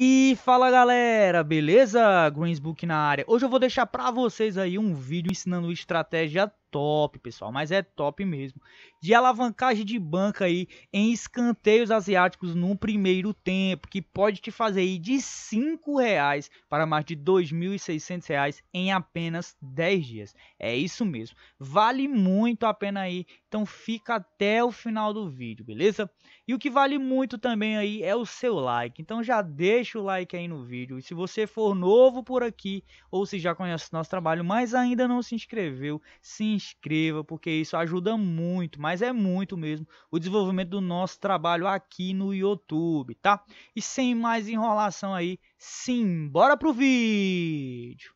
E fala galera, beleza? Greensbook na área. Hoje eu vou deixar pra vocês aí um vídeo ensinando estratégia top, pessoal, mas é top mesmo, de alavancagem de banca aí em escanteios asiáticos no primeiro tempo, que pode te fazer ir de 5 reais para mais de 2.600 reais em apenas 10 dias. É isso mesmo, vale muito a pena aí, então fica até o final do vídeo, beleza? E o que vale muito também aí é o seu like. Então já deixa o like aí no vídeo. E se você for novo por aqui ou se já conhece o nosso trabalho, mas ainda não se inscreveu, se inscreva porque isso ajuda muito, mas é muito mesmo o desenvolvimento do nosso trabalho aqui no YouTube, tá? E sem mais enrolação aí, sim, bora pro vídeo.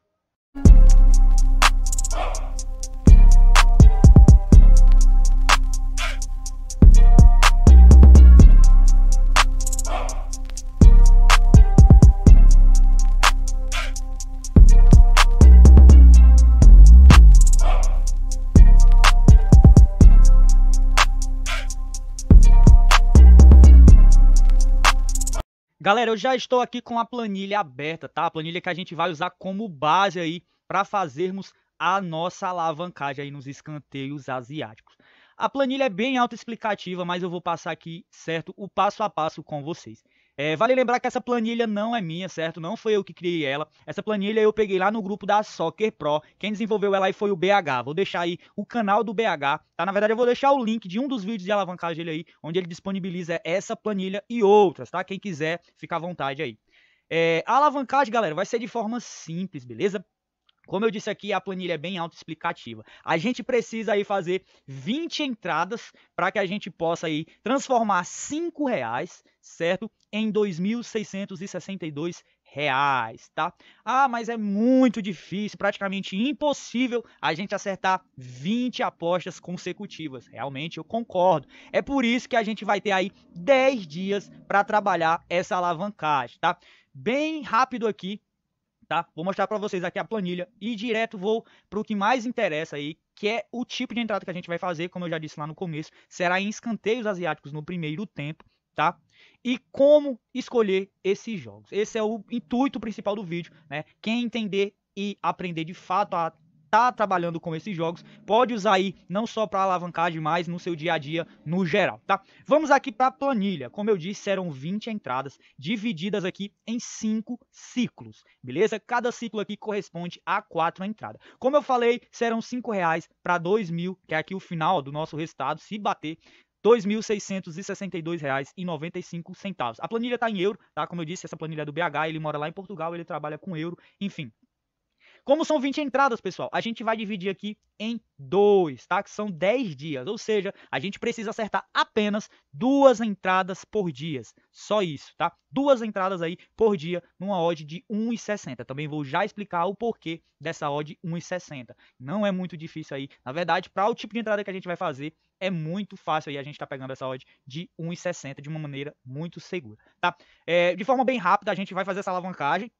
Galera, eu já estou aqui com a planilha aberta, tá? A planilha que a gente vai usar como base aí para fazermos a nossa alavancagem aí nos escanteios asiáticos. A planilha é bem autoexplicativa, mas eu vou passar aqui, certo, o passo a passo com vocês. É, vale lembrar que essa planilha não é minha, certo? Não foi eu que criei ela. Essa planilha eu peguei lá no grupo da Soccer Pro. Quem desenvolveu ela aí foi o BH. Vou deixar aí o canal do BH, tá? Na verdade, eu vou deixar o link de um dos vídeos de alavancagem aí, onde ele disponibiliza essa planilha e outras, tá? Quem quiser, fica à vontade aí. É, a alavancagem, galera, vai ser de forma simples, beleza? Como eu disse aqui, a planilha é bem autoexplicativa. A gente precisa aí fazer 20 entradas para que a gente possa aí transformar R$ reais, certo? Em R$ 2.662 reais, tá? Ah, mas é muito difícil, praticamente impossível a gente acertar 20 apostas consecutivas. Realmente eu concordo. É por isso que a gente vai ter aí 10 dias para trabalhar essa alavancagem, tá? Bem rápido aqui, tá? Vou mostrar para vocês aqui a planilha e direto vou para o que mais interessa aí, que é o tipo de entrada que a gente vai fazer, como eu já disse lá no começo, será em escanteios asiáticos no primeiro tempo, tá? E como escolher esses jogos. Esse é o intuito principal do vídeo, né? Quem entender e aprender de fato a tá trabalhando com esses jogos, pode usar aí não só para alavancagem, mas no seu dia a dia no geral, tá? Vamos aqui para a planilha. Como eu disse, eram 20 entradas divididas aqui em 5 ciclos, beleza? Cada ciclo aqui corresponde a 4 entradas. Como eu falei, serão 5 reais para 2 mil, que é aqui o final do nosso resultado, se bater R$ 2.662,95. A planilha está em euro, tá? Como eu disse, essa planilha é do BH, ele mora lá em Portugal, ele trabalha com euro, enfim. Como são 20 entradas, pessoal, a gente vai dividir aqui em dois, tá? Que são 10 dias, ou seja, a gente precisa acertar apenas duas entradas por dia, só isso, tá? Duas entradas aí por dia numa odd de 1,60. Também vou já explicar o porquê dessa odd 1,60. Não é muito difícil aí, na verdade, para o tipo de entrada que a gente vai fazer, é muito fácil aí a gente tá pegando essa odd de 1,60 de uma maneira muito segura, tá? É, de forma bem rápida, a gente vai fazer essa alavancagem,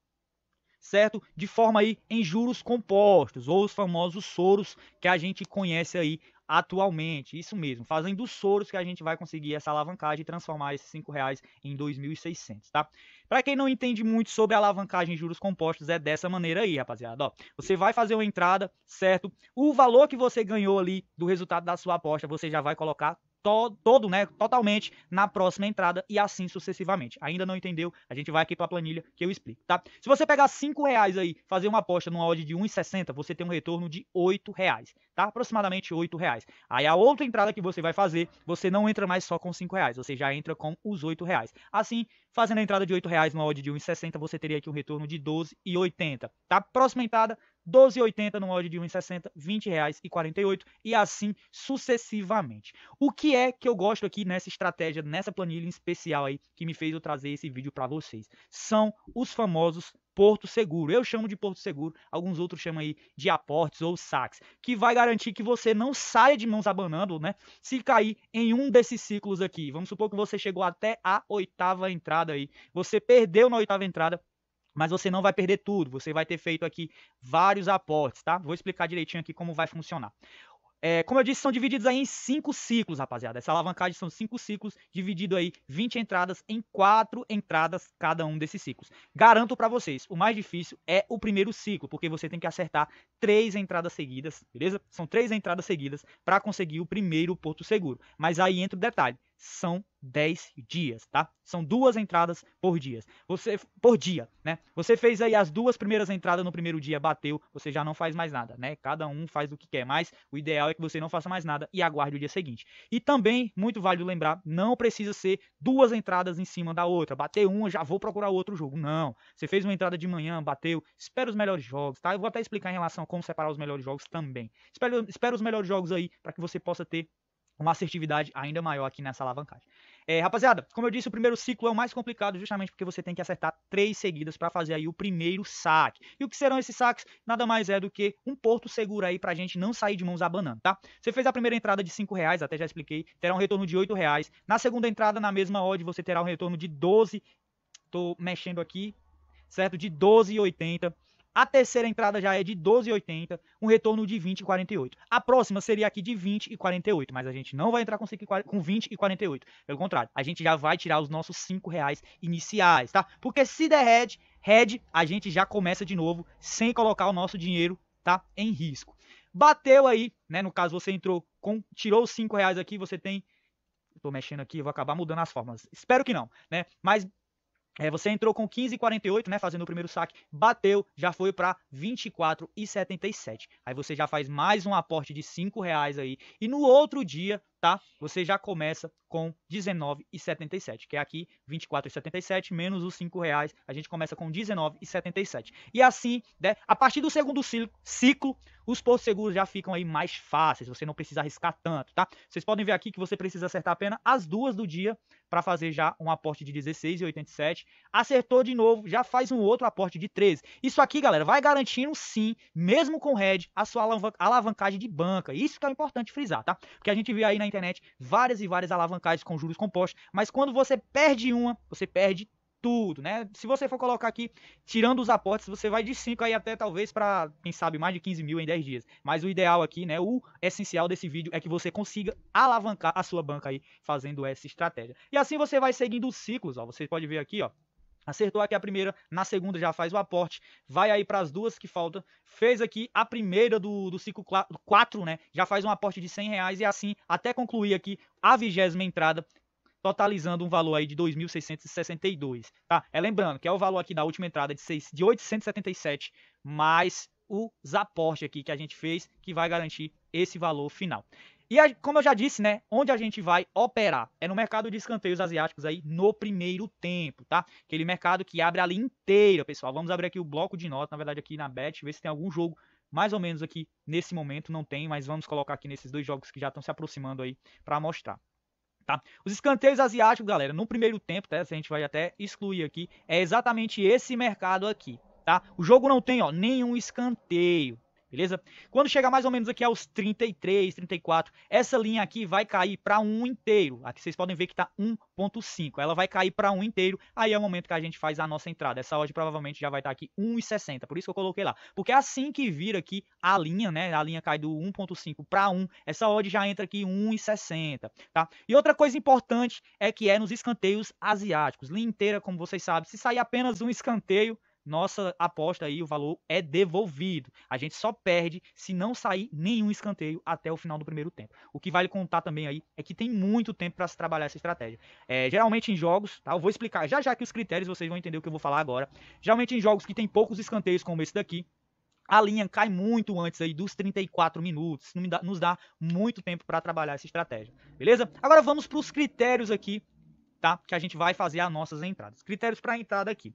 certo? De forma aí em juros compostos, ou os famosos soros que a gente conhece aí atualmente. Isso mesmo, fazendo os soros que a gente vai conseguir essa alavancagem e transformar esses R$ reais em 2.600, tá? Para quem não entende muito sobre alavancagem em juros compostos, é dessa maneira aí, rapaziada, ó. Você vai fazer uma entrada, certo? O valor que você ganhou ali do resultado da sua aposta, você já vai colocar to todo, né, totalmente na próxima entrada e assim sucessivamente. Ainda não entendeu? A gente vai aqui para a planilha que eu explico, tá? Se você pegar R$ reais aí, fazer uma aposta numa odd de 1,60, você tem um retorno de R$ reais, tá? Aproximadamente R$ reais. Aí a outra entrada que você vai fazer, você não entra mais só com R$ reais, você já entra com os R$ reais. Assim, fazendo a entrada de R$ reais numa odd de 1,60, você teria aqui um retorno de 12,80, tá? Próxima entrada, 12,80 no mod de 1,60, R$ 20,48 e assim sucessivamente. O que é que eu gosto aqui nessa estratégia, nessa planilha especial aí que me fez eu trazer esse vídeo para vocês? São os famosos Porto Seguro. Eu chamo de Porto Seguro, alguns outros chamam aí de aportes ou saques, que vai garantir que você não saia de mãos abanando, né? Se cair em um desses ciclos aqui. Vamos supor que você chegou até a oitava entrada aí. Você perdeu na oitava entrada, mas você não vai perder tudo, você vai ter feito aqui vários aportes, tá? Vou explicar direitinho aqui como vai funcionar. É, como eu disse, são divididos aí em cinco ciclos, rapaziada. Essa alavancagem são cinco ciclos, dividido aí 20 entradas em quatro entradas cada um desses ciclos. Garanto para vocês, o mais difícil é o primeiro ciclo, porque você tem que acertar três entradas seguidas, beleza? São três entradas seguidas para conseguir o primeiro porto seguro. Mas aí entra o detalhe, são 10 dias, tá? São duas entradas por dia. Você por dia, né? Você fez aí as duas primeiras entradas no primeiro dia, bateu, você já não faz mais nada, né? Cada um faz o que quer, mas o ideal é que você não faça mais nada e aguarde o dia seguinte. E também, muito válido lembrar, não precisa ser duas entradas em cima da outra. Bater uma, já vou procurar outro jogo. Não. Você fez uma entrada de manhã, bateu, espera os melhores jogos, tá? Eu vou até explicar em relação como separar os melhores jogos também. Espero, espero os melhores jogos aí para que você possa ter uma assertividade ainda maior aqui nessa alavancagem. É, rapaziada, como eu disse, o primeiro ciclo é o mais complicado, justamente porque você tem que acertar três seguidas para fazer aí o primeiro saque. E o que serão esses saques? Nada mais é do que um porto seguro aí pra gente não sair de mãos abanando, tá? Você fez a primeira entrada de 5 reais, até já expliquei, terá um retorno de 8 reais. Na segunda entrada, na mesma odd, você terá um retorno de 12. Tô mexendo aqui, certo? De 12,80. A terceira entrada já é de 12,80, um retorno de 20,48. A próxima seria aqui de 20,48, mas a gente não vai entrar com 20,48. Pelo contrário, a gente já vai tirar os nossos 5 reais iniciais, tá? Porque se der head, head, a gente já começa de novo sem colocar o nosso dinheiro, tá? Em risco. Bateu aí, né? No caso, você entrou com. Tirou os 5 reais aqui, você tem. Tô mexendo aqui, vou acabar mudando as formas. Espero que não, né? Mas é, você entrou com 15,48, né, fazendo o primeiro saque, bateu, já foi para 24,77. Aí você já faz mais um aporte de R$ reais aí. E no outro dia tá? Você já começa com R$19,77, que é aqui R$24,77 menos os R$5,00, a gente começa com R$19,77. E assim, né, a partir do segundo ciclo, os postos seguros já ficam aí mais fáceis, você não precisa arriscar tanto, tá? Vocês podem ver aqui que você precisa acertar apenas as duas do dia para fazer já um aporte de R$16,87. Acertou de novo, já faz um outro aporte de R$13,00. Isso aqui, galera, vai garantindo sim, mesmo com RED, a sua alavancagem de banca. Isso que é importante frisar, tá? Porque a gente vê aí na internet, várias e várias alavancagens com juros compostos, mas quando você perde uma, você perde tudo, né? Se você for colocar aqui, tirando os aportes, você vai de 5 aí até talvez para, quem sabe, mais de 15 mil em 10 dias. Mas o ideal aqui, né? O essencial desse vídeo é que você consiga alavancar a sua banca aí fazendo essa estratégia. E assim você vai seguindo os ciclos, ó. Você pode ver aqui, ó. Acertou aqui a primeira, na segunda já faz o aporte, vai aí para as duas que faltam, fez aqui a primeira do, do ciclo 4, né? Já faz um aporte de 100 reais e assim até concluir aqui a vigésima entrada, totalizando um valor aí de 2.662, tá? É lembrando que é o valor aqui da última entrada de, 6, de 877 mais os aportes aqui que a gente fez, que vai garantir esse valor final. E a, como eu já disse, né, onde a gente vai operar é no mercado de escanteios asiáticos aí no primeiro tempo, tá? Aquele mercado que abre ali inteira, pessoal. Vamos abrir aqui o bloco de notas, na verdade aqui na Bet, ver se tem algum jogo mais ou menos aqui nesse momento, não tem, mas vamos colocar aqui nesses dois jogos que já estão se aproximando aí para mostrar. Tá? Os escanteios asiáticos, galera, no primeiro tempo, tá? a gente vai até excluir aqui, é exatamente esse mercado aqui, tá? O jogo não tem, ó, nenhum escanteio, beleza? Quando chegar mais ou menos aqui aos 33, 34, essa linha aqui vai cair para 1 inteiro. Aqui vocês podem ver que está 1.5. Ela vai cair para 1 inteiro, aí é o momento que a gente faz a nossa entrada. Essa odd provavelmente já vai estar tá aqui 1,60, por isso que eu coloquei lá. Porque assim que vir aqui a linha, né, a linha cai do 1.5 para 1, essa odd já entra aqui 1,60, tá? E outra coisa importante é que é nos escanteios asiáticos. Linha inteira, como vocês sabem, se sair apenas um escanteio, nossa aposta aí, o valor é devolvido. A gente só perde se não sair nenhum escanteio até o final do primeiro tempo. O que vale contar também aí é que tem muito tempo para se trabalhar essa estratégia. É, geralmente em jogos, tá? Eu vou explicar já já que os critérios vocês vão entender o que eu vou falar agora. Geralmente em jogos que tem poucos escanteios como esse daqui, a linha cai muito antes aí dos 34 minutos, nos dá muito tempo para trabalhar essa estratégia, beleza? Agora vamos para os critérios aqui, tá? Que a gente vai fazer as nossas entradas. Critérios para entrada aqui.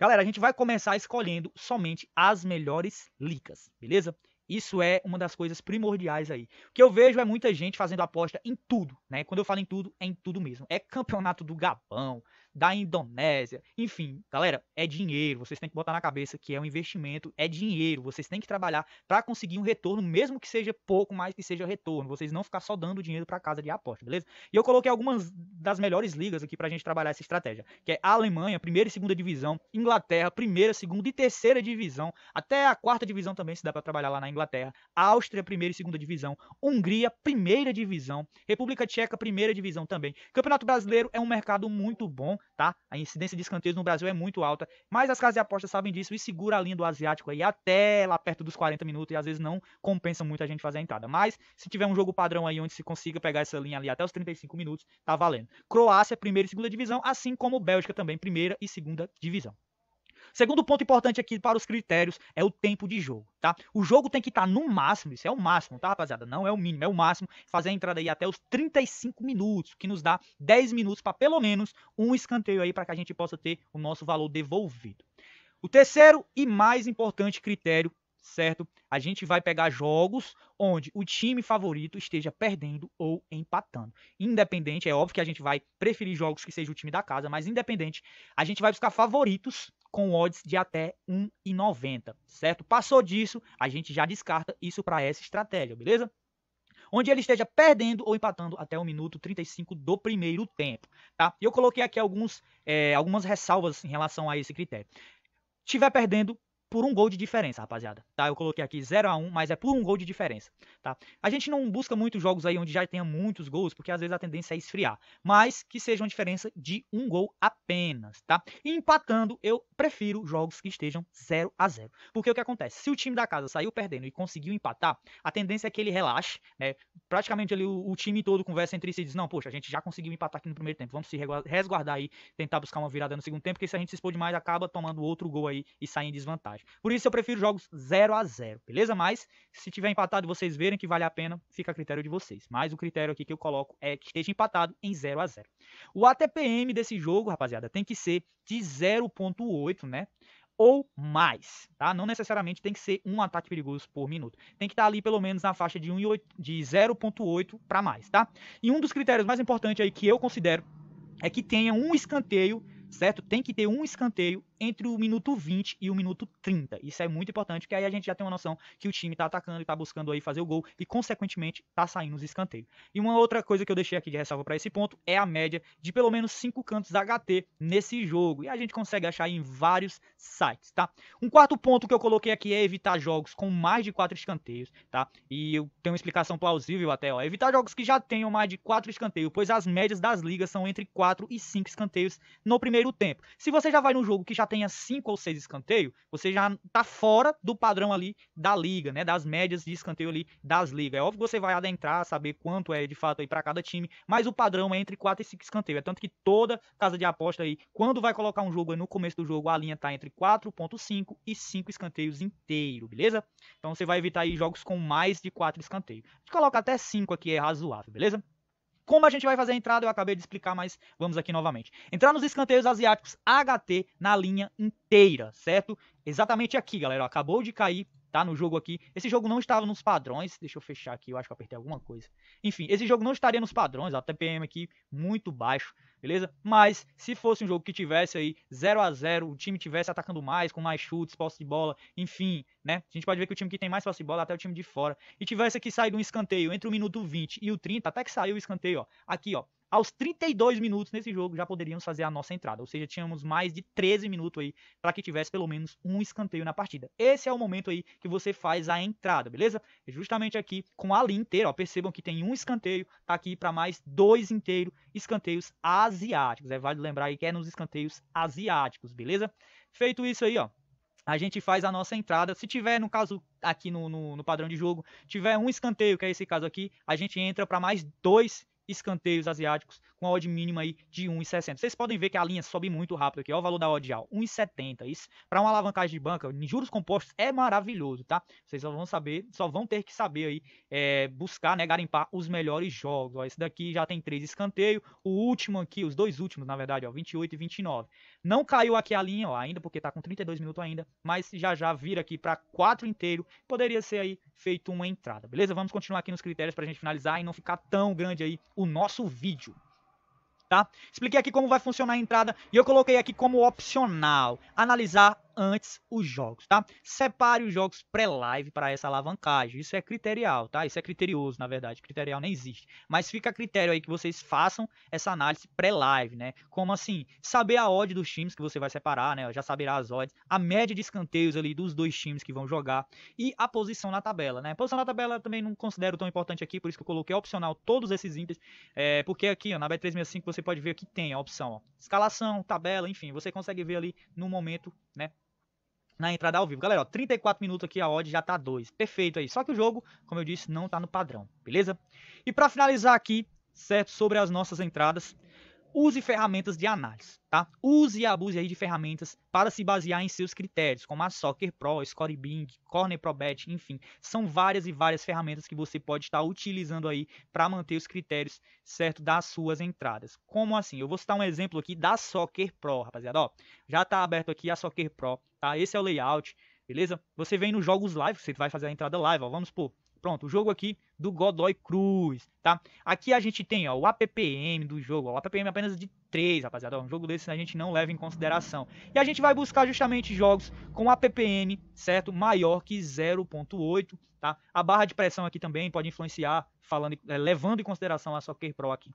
Galera, a gente vai começar escolhendo somente as melhores licas, beleza? Isso é uma das coisas primordiais aí. O que eu vejo é muita gente fazendo aposta em tudo, né? Quando eu falo em tudo, é em tudo mesmo. É campeonato do Gabão, da Indonésia. Enfim, galera, é dinheiro. Vocês têm que botar na cabeça que é um investimento, é dinheiro. Vocês têm que trabalhar para conseguir um retorno, mesmo que seja pouco, mas que seja retorno. Vocês não ficar só dando dinheiro para casa de aposta, beleza? E eu coloquei algumas das melhores ligas aqui pra gente trabalhar essa estratégia, que é a Alemanha, primeira e segunda divisão, Inglaterra, primeira, segunda e terceira divisão, até a quarta divisão também se dá para trabalhar lá na Inglaterra, Áustria, primeira e segunda divisão, Hungria, primeira divisão, República Tcheca, primeira divisão também. Campeonato Brasileiro é um mercado muito bom, tá? A incidência de escanteios no Brasil é muito alta, mas as casas de apostas sabem disso e segura a linha do asiático aí até lá perto dos 40 minutos e às vezes não compensa muito a gente fazer a entrada. Mas se tiver um jogo padrão aí onde se consiga pegar essa linha ali até os 35 minutos, tá valendo. Croácia, primeira e segunda divisão, assim como Bélgica também, primeira e segunda divisão. Segundo ponto importante aqui para os critérios é o tempo de jogo, tá? O jogo tem que estar tá no máximo, isso é o máximo, tá, rapaziada? Não é o mínimo, é o máximo. Fazer a entrada aí até os 35 minutos, que nos dá 10 minutos para pelo menos um escanteio aí para que a gente possa ter o nosso valor devolvido. O terceiro e mais importante critério certo? A gente vai pegar jogos onde o time favorito esteja perdendo ou empatando. Independente, é óbvio que a gente vai preferir jogos que seja o time da casa, mas independente, a gente vai buscar favoritos com odds de até 1,90, certo? Passou disso, a gente já descarta isso para essa estratégia, beleza? Onde ele esteja perdendo ou empatando até o minuto 35 do primeiro tempo, tá? Eu coloquei aqui alguns, é, algumas ressalvas em relação a esse critério. Tiver perdendo, por um gol de diferença, rapaziada. Tá? Eu coloquei aqui 0 a 1 mas é por um gol de diferença. Tá? A gente não busca muitos jogos aí onde já tenha muitos gols, porque às vezes a tendência é esfriar. Mas que seja uma diferença de um gol apenas. Tá? E empatando, eu prefiro jogos que estejam 0 a 0 Porque o que acontece? Se o time da casa saiu perdendo e conseguiu empatar, a tendência é que ele relaxe. Né? Praticamente ali o, o time todo conversa entre si e diz: não, poxa, a gente já conseguiu empatar aqui no primeiro tempo, vamos se resguardar aí, tentar buscar uma virada no segundo tempo, porque se a gente se expor demais, acaba tomando outro gol aí e sai em desvantagem vantagem. Por isso eu prefiro jogos 0 a 0 beleza? Mas se tiver empatado e vocês verem que vale a pena, fica a critério de vocês. Mas o critério aqui que eu coloco é que esteja empatado em 0 a 0 O ATPM desse jogo, rapaziada, tem que ser de 0.8, né? ou mais, tá? Não necessariamente tem que ser um ataque perigoso por minuto. Tem que estar ali pelo menos na faixa de, de 0.8 para mais, tá? E um dos critérios mais importantes aí que eu considero é que tenha um escanteio, certo? Tem que ter um escanteio entre o minuto 20 e o minuto 30. Isso é muito importante, porque aí a gente já tem uma noção que o time está atacando e está buscando aí fazer o gol e, consequentemente, está saindo os escanteios. E uma outra coisa que eu deixei aqui de ressalva para esse ponto é a média de pelo menos 5 cantos HT nesse jogo. E a gente consegue achar em vários sites, tá? Um quarto ponto que eu coloquei aqui é evitar jogos com mais de 4 escanteios, tá? E eu tenho uma explicação plausível até, ó. Evitar jogos que já tenham mais de 4 escanteios, pois as médias das ligas são entre 4 e 5 escanteios no primeiro tempo. Se você já vai num jogo que já tenha cinco ou seis escanteios, você já tá fora do padrão ali da liga, né? Das médias de escanteio ali das ligas. É óbvio que você vai adentrar, saber quanto é de fato aí para cada time, mas o padrão é entre quatro e cinco escanteios. É tanto que toda casa de aposta aí, quando vai colocar um jogo aí é no começo do jogo, a linha tá entre 4.5 e 5 escanteios inteiro, beleza? Então você vai evitar aí jogos com mais de 4 escanteios. A gente coloca até 5 aqui, é razoável, beleza? Como a gente vai fazer a entrada, eu acabei de explicar, mas vamos aqui novamente. Entrar nos escanteios asiáticos HT na linha inteira, certo? Exatamente aqui, galera. Acabou de cair tá no jogo aqui. Esse jogo não estava nos padrões. Deixa eu fechar aqui, eu acho que eu apertei alguma coisa. Enfim, esse jogo não estaria nos padrões, até TPM tá aqui muito baixo, beleza? Mas se fosse um jogo que tivesse aí 0 a 0, o time tivesse atacando mais, com mais chutes, posse de bola, enfim, né? A gente pode ver que o time que tem mais posse de bola até o time de fora e tivesse aqui saído um escanteio entre o minuto 20 e o 30, até que saiu o escanteio, ó. Aqui, ó, aos 32 minutos nesse jogo já poderíamos fazer a nossa entrada, ou seja, tínhamos mais de 13 minutos aí para que tivesse pelo menos um escanteio na partida. Esse é o momento aí que você faz a entrada, beleza? É justamente aqui com a linha inteira, ó, percebam que tem um escanteio, tá aqui para mais dois inteiros escanteios asiáticos. É vale lembrar aí que é nos escanteios asiáticos, beleza? Feito isso aí, ó, a gente faz a nossa entrada. Se tiver, no caso, aqui no, no, no, padrão de jogo, tiver um escanteio, que é esse caso aqui, a gente entra para mais dois escanteios asiáticos com a odd mínima aí de 1,60. Vocês podem ver que a linha sobe muito rápido aqui, ó, o valor da odd já, 1,70. Isso para uma alavancagem de banca, em juros compostos é maravilhoso, tá? Vocês só vão saber, só vão ter que saber aí é, buscar, né, garimpar os melhores jogos. Ó, esse daqui já tem três escanteios, o último aqui, os dois últimos, na verdade, ó, 28 e 29. Não caiu aqui a linha, ó, ainda porque tá com 32 minutos ainda, mas já já vira aqui para 4 inteiro, poderia ser aí feito uma entrada, beleza? Vamos continuar aqui nos critérios pra gente finalizar e não ficar tão grande aí o nosso vídeo. Tá? Expliquei aqui como vai funcionar a entrada e eu coloquei aqui como opcional, analisar antes os jogos, tá? Separe os jogos pré-live para essa alavancagem. Isso é criterial, tá? Isso é criterioso, na verdade. Criterial nem existe. Mas fica a critério aí que vocês façam essa análise pré-live, né? Como assim? Saber a odd dos times que você vai separar, né? Já saberá as odds, a média de escanteios ali dos dois times que vão jogar e a posição na tabela, né? A posição na tabela também não considero tão importante aqui, por isso que eu coloquei opcional todos esses índices. é, porque aqui ó, na B365 você pode ver que tem a opção, ó, escalação, tabela, enfim, você consegue ver ali no momento, né? na entrada ao vivo. Galera, ó, 34 minutos aqui, a odd já tá 2. Perfeito aí. Só que o jogo, como eu disse, não tá no padrão, beleza? E para finalizar aqui, certo, sobre as nossas entradas, use ferramentas de análise, tá? Use e abuse aí de ferramentas para se basear em seus critérios, como a Soccer Pro, Score Bing, Corner ProBet, enfim, são várias e várias ferramentas que você pode estar utilizando aí para manter os critérios certo das suas entradas. Como assim? Eu vou citar um exemplo aqui da Soccer Pro, rapaziada, ó. Já tá aberto aqui a Soccer Pro, tá? Esse é o layout, beleza? Você vem nos jogos live, você vai fazer a entrada live, ó, vamos supor. Pronto, o jogo aqui do Godoy Cruz, tá? Aqui a gente tem, ó, o APPM do jogo, ó, o APPM é apenas de 3, rapaziada, ó, um jogo desse a gente não leva em consideração. E a gente vai buscar justamente jogos com APPM, certo? Maior que 0.8, tá? A barra de pressão aqui também pode influenciar, falando, é, levando em consideração a Soccer Pro aqui,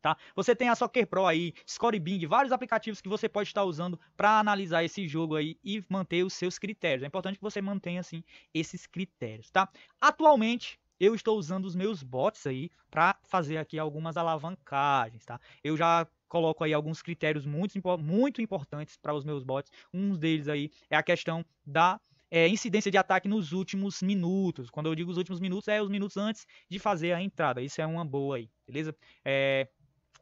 Tá? Você tem a Soccer Pro aí, Score vários aplicativos que você pode estar usando para analisar esse jogo aí e manter os seus critérios. É importante que você mantenha assim esses critérios, tá? Atualmente eu estou usando os meus bots aí para fazer aqui algumas alavancagens, tá? Eu já coloco aí alguns critérios muito, muito importantes para os meus bots. Um deles aí é a questão da é, incidência de ataque nos últimos minutos. Quando eu digo os últimos minutos, é os minutos antes de fazer a entrada. Isso é uma boa aí, beleza? É,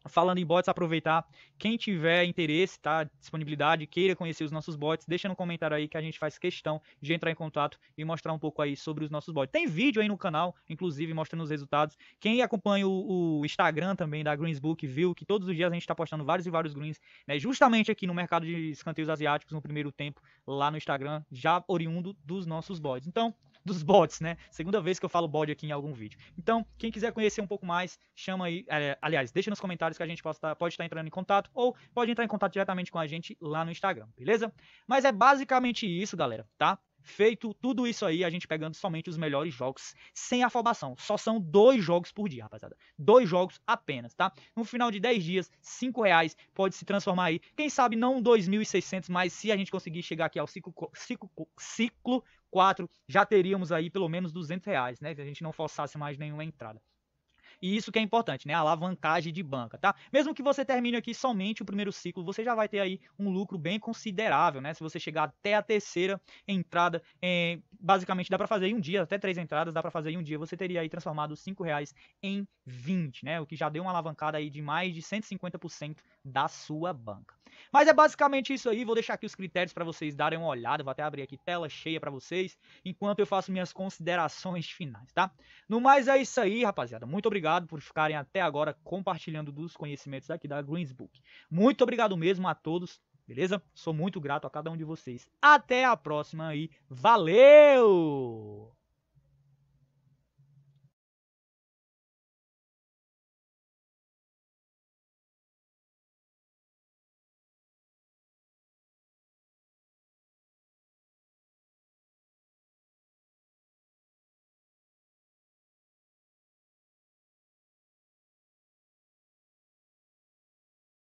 Falando em bots, aproveitar. Quem tiver interesse, tá? Disponibilidade, queira conhecer os nossos bots, deixa no comentário aí que a gente faz questão de entrar em contato e mostrar um pouco aí sobre os nossos bots. Tem vídeo aí no canal, inclusive, mostrando os resultados. Quem acompanha o, o Instagram também da Greensbook viu que todos os dias a gente está postando vários e vários greens, né? Justamente aqui no mercado de escanteios asiáticos, no primeiro tempo, lá no Instagram, já oriundo dos nossos bots. Então, dos bots, né? Segunda vez que eu falo bode aqui em algum vídeo. Então, quem quiser conhecer um pouco mais, chama aí, é, aliás, deixa nos comentários que a gente pode estar, tá, pode estar entrando em contato ou pode entrar em contato diretamente com a gente lá no Instagram, beleza? Mas é basicamente isso, galera, tá? Feito tudo isso aí, a gente pegando somente os melhores jogos, sem afobação. Só são dois jogos por dia, rapaziada. Dois jogos apenas, tá? No final de 10 dias, 5 reais pode se transformar aí. Quem sabe não 2.600, mas se a gente conseguir chegar aqui ao ciclo, ciclo, ciclo quatro, já teríamos aí pelo menos 200 reais, né? Se a gente não forçasse mais nenhuma entrada. E isso que é importante, né? A alavancagem de banca, tá? Mesmo que você termine aqui somente o primeiro ciclo, você já vai ter aí um lucro bem considerável, né? Se você chegar até a terceira entrada, é, basicamente dá para fazer em um dia, até três entradas dá para fazer em um dia, você teria aí transformado cinco reais em 20, né? O que já deu uma alavancada aí de mais de 150% da sua banca. Mas é basicamente isso aí, vou deixar aqui os critérios para vocês darem uma olhada, vou até abrir aqui tela cheia para vocês, enquanto eu faço minhas considerações finais, tá? No mais é isso aí, rapaziada, muito obrigado por ficarem até agora compartilhando dos conhecimentos aqui da Greens Book. Muito obrigado mesmo a todos, beleza? Sou muito grato a cada um de vocês. Até a próxima aí, valeu!